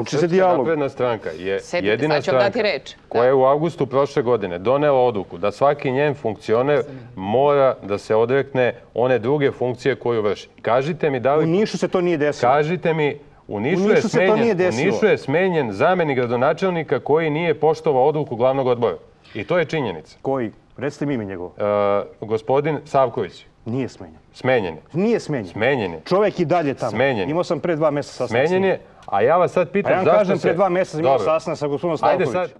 nauči se dijalog. Srpska stranka je jedina stranka reč. Da. koja je u augustu prošle godine donela odluku da svaki njen funkcioner mora da se odrekne one druge funkcije koju vrši. Kažite mi da li... U Nišu se to nije desilo. Kažite mi U Nišu, je, smenjen, zameni je smenjen zamenik gradonačelnika koji nije poštovao odluku glavnog odbora. I to je činjenica. Koji? Recite mi ime njegovo. E, gospodin Savković. Nije smenjen. Smenjen je. Nije smenjen. Smenjen je. Čovek i dalje tamo. Smenjen je. Imao sam pre dva meseca sastanak. Smenjen je, a ja vas sad pitam zašto se... A ja vam kažem, pre dva meseca imao sastanak sa gospodinom Stavkovićem.